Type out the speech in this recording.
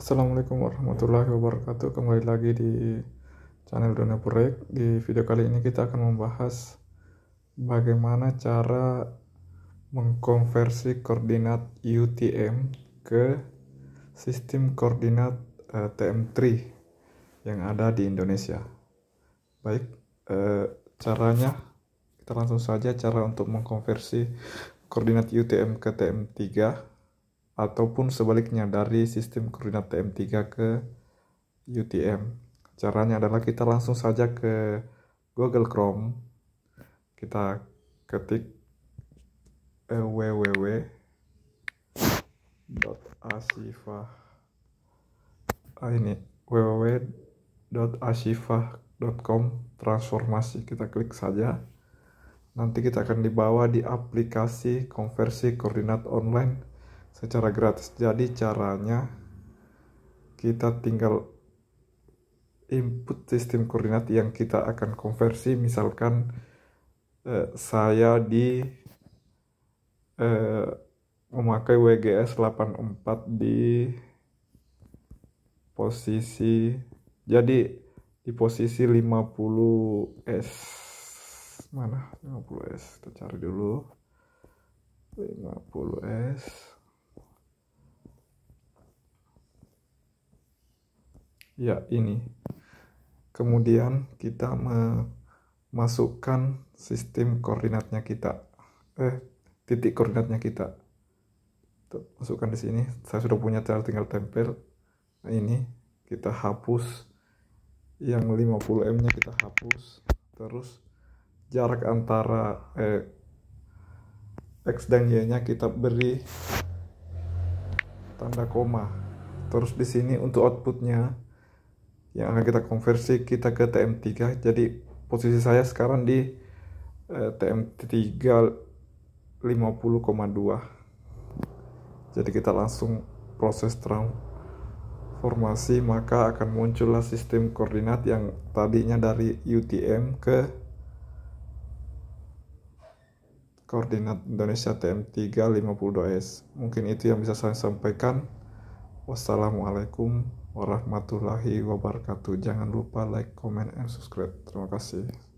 Assalamualaikum warahmatullahi wabarakatuh Kembali lagi di channel Dunia Proyek Di video kali ini kita akan membahas Bagaimana cara mengkonversi koordinat UTM ke sistem koordinat uh, eh, TM3 yang ada di Indonesia Baik, uh, caranya kita langsung saja cara untuk mengkonversi koordinat UTM ke TM3 ataupun sebaliknya dari sistem koordinat TM3 ke UTM. Caranya adalah kita langsung saja ke Google Chrome. Kita ketik eh, www.asifah ah, ini www.asifah.com transformasi kita klik saja nanti kita akan dibawa di aplikasi konversi koordinat online secara gratis. Jadi caranya kita tinggal input sistem koordinat yang kita akan konversi misalkan eh, saya di eh, memakai WGS 84 di posisi jadi di posisi 50S mana 50S kita cari dulu 50S ya ini kemudian kita memasukkan sistem koordinatnya kita eh titik koordinatnya kita masukkan di sini saya sudah punya cara tinggal tempel nah, ini kita hapus yang 50 m nya kita hapus terus jarak antara eh, x dan y nya kita beri tanda koma terus di sini untuk outputnya yang akan kita konversi kita ke TM3 jadi posisi saya sekarang di eh, TM3 50,2 jadi kita langsung proses transformasi maka akan muncullah sistem koordinat yang tadinya dari UTM ke koordinat Indonesia TM3 52S mungkin itu yang bisa saya sampaikan wassalamualaikum warahmatullahi wabarakatuh. Jangan lupa like, comment, and subscribe. Terima kasih.